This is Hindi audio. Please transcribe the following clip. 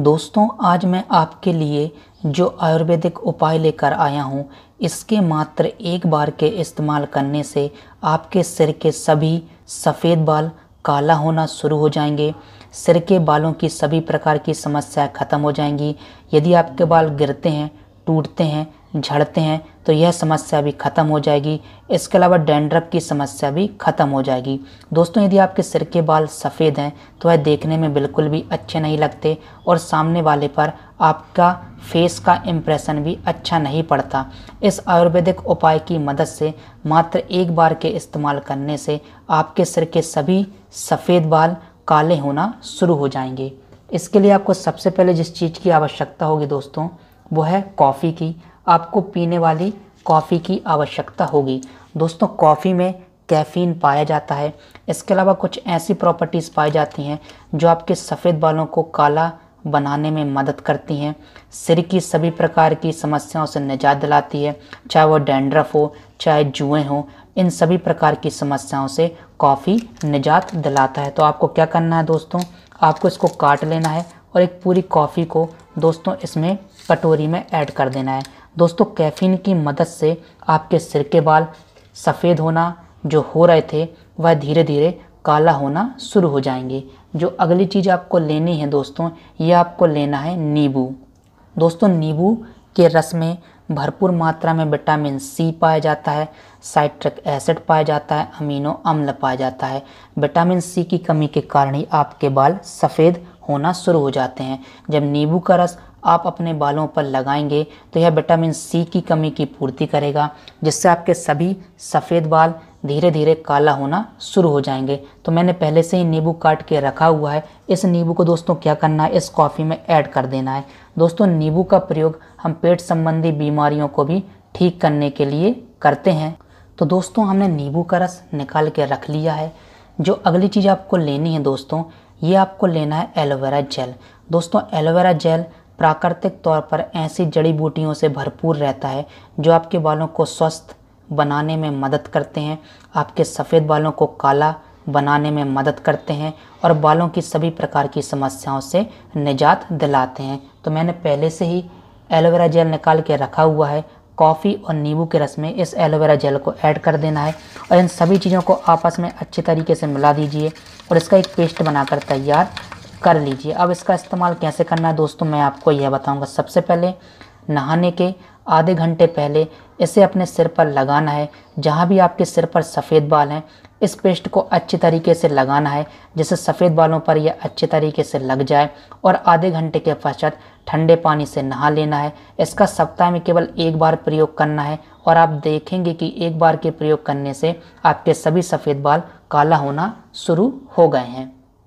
दोस्तों आज मैं आपके लिए जो आयुर्वेदिक उपाय लेकर आया हूँ इसके मात्र एक बार के इस्तेमाल करने से आपके सिर के सभी सफ़ेद बाल काला होना शुरू हो जाएंगे सिर के बालों की सभी प्रकार की समस्याएं ख़त्म हो जाएंगी यदि आपके बाल गिरते हैं टूटते हैं झड़ते हैं तो यह समस्या भी ख़त्म हो जाएगी इसके अलावा डैंड्रफ की समस्या भी ख़त्म हो जाएगी दोस्तों यदि आपके सिर के बाल सफ़ेद हैं तो वह देखने में बिल्कुल भी अच्छे नहीं लगते और सामने वाले पर आपका फेस का इम्प्रेशन भी अच्छा नहीं पड़ता इस आयुर्वेदिक उपाय की मदद से मात्र एक बार के इस्तेमाल करने से आपके सिर के सभी सफ़ेद बाल काले होना शुरू हो जाएंगे इसके लिए आपको सबसे पहले जिस चीज़ की आवश्यकता होगी दोस्तों वो है कॉफ़ी की आपको पीने वाली कॉफ़ी की आवश्यकता होगी दोस्तों कॉफ़ी में कैफ़ीन पाया जाता है इसके अलावा कुछ ऐसी प्रॉपर्टीज़ पाई जाती हैं जो आपके सफ़ेद बालों को काला बनाने में मदद करती हैं सिर की सभी प्रकार की समस्याओं से निजात दिलाती है चाहे वो डेंड्रफ हो चाहे जुएँ हो इन सभी प्रकार की समस्याओं से कॉफ़ी निजात दिलाता है तो आपको क्या करना है दोस्तों आपको इसको काट लेना है और एक पूरी कॉफ़ी को दोस्तों इसमें कटोरी में ऐड कर देना है दोस्तों कैफीन की मदद से आपके सिर के बाल सफ़ेद होना जो हो रहे थे वह धीरे धीरे काला होना शुरू हो जाएंगे जो अगली चीज़ आपको लेनी है दोस्तों ये आपको लेना है नींबू दोस्तों नींबू के रस में भरपूर मात्रा में विटामिन सी पाया जाता है साइट्रिक एसिड पाया जाता है अमीनो अम्ल पाया जाता है विटामिन सी की कमी के कारण ही आपके बाल सफ़ेद होना शुरू हो जाते हैं जब नींबू का रस आप अपने बालों पर लगाएंगे तो यह विटामिन सी की कमी की पूर्ति करेगा जिससे आपके सभी सफ़ेद बाल धीरे धीरे काला होना शुरू हो जाएंगे तो मैंने पहले से ही नींबू काट के रखा हुआ है इस नींबू को दोस्तों क्या करना है इस कॉफ़ी में ऐड कर देना है दोस्तों नींबू का प्रयोग हम पेट संबंधी बीमारियों को भी ठीक करने के लिए करते हैं तो दोस्तों हमने नींबू का रस निकाल के रख लिया है जो अगली चीज़ आपको लेनी है दोस्तों ये आपको लेना है एलोवेरा जेल दोस्तों एलोवेरा जेल प्राकृतिक तौर पर ऐसी जड़ी बूटियों से भरपूर रहता है जो आपके बालों को स्वस्थ बनाने में मदद करते हैं आपके सफ़ेद बालों को काला बनाने में मदद करते हैं और बालों की सभी प्रकार की समस्याओं से निजात दिलाते हैं तो मैंने पहले से ही एलोवेरा जेल निकाल के रखा हुआ है कॉफ़ी और नींबू के रस में इस एलोवेरा जेल को ऐड कर देना है और इन सभी चीज़ों को आपस में अच्छे तरीके से मिला दीजिए और इसका एक पेस्ट बनाकर तैयार कर लीजिए अब इसका इस्तेमाल कैसे करना है दोस्तों मैं आपको यह बताऊंगा सबसे पहले नहाने के आधे घंटे पहले इसे अपने सिर पर लगाना है जहाँ भी आपके सिर पर सफ़ेद बाल हैं इस पेस्ट को अच्छे तरीके से लगाना है जिससे सफ़ेद बालों पर यह अच्छे तरीके से लग जाए और आधे घंटे के पश्चात ठंडे पानी से नहा लेना है इसका सप्ताह में केवल एक बार प्रयोग करना है और आप देखेंगे कि एक बार के प्रयोग करने से आपके सभी सफ़ेद बाल काला होना शुरू हो गए हैं